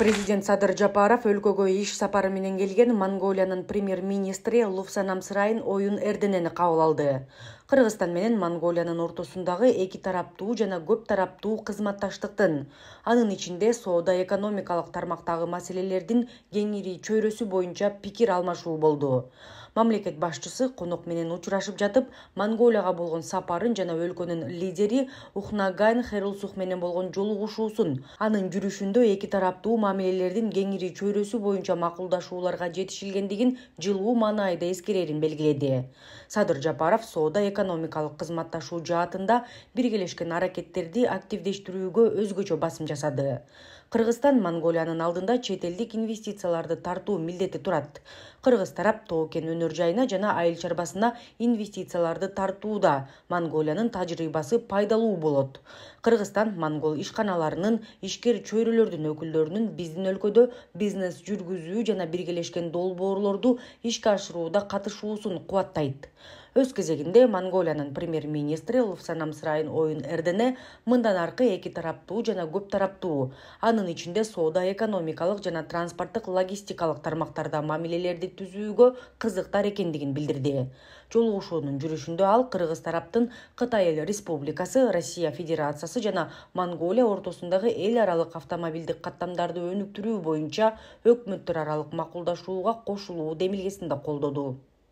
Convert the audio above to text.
президент садыр жапаров өлкөгө иш сапары менен келген монголиянын премьер министри лухсанам срайн оюн эрденени кабыл алды кыргызстан менен монголиянын ортосундагы эки тараптуу жана көп тараптуу кызматташтыктын анын ичинде соода экономикалык тармактагы маселелердин кеңири чөйрөсү боюнча пикир алмашуу болду мамлекет башчысы конок менен учурашып жатып монголияга болгон сапарын жана өлкөнүн лидери ухнагайн херулсух менен болгон жолугушуусун анын жүрүшүндө эки тараптуу мамилелердин кеңири чөйрөсү боюнча макулдашууларга жетишилгендигин жылуу маанайда эскерерин белгиледи садыр жапаров соода экономикалык кызматташуу жаатында биргелешкен аракеттерди активдештирүүгө өзгөчө басым жасады кыргызстан монголиянын алдында чет элдик инвестицияларды тартуу милдети турат кыргыз тарап тоо кен өнөр жайына жана айыл чарбасына инвестицияларды тартууда монголиянын тажрыйбасы пайдалуу болот кыргызстан монгол ишканаларынын ишкер чөйрөлөрдүн өкүлдөрүнүн биздин өлкөдө бизнес жүргүзүү жана биргелешкен долбоорлорду ишке ашырууда катышуусун кубаттайт өз кезегинде монголиянын премьер министри луфсанамсрайн оюн эрдене мындан аркы эки тараптуу жана көп тараптуу анын ичинде соода экономикалык жана транспорттук логистикалык тармактарда мамилелерди түзүүгө кызыктар экендигин билдирди жолугушуунун жүрүшүндө ал кыргыз тараптын кытай эл республикасы россия федерациясы жана монголия ортосундагы эл аралык автомобилдик каттамдарды өнүктүрүү боюнча өкмөттөр аралык макулдашууга кошулуу демилгесин да колдоду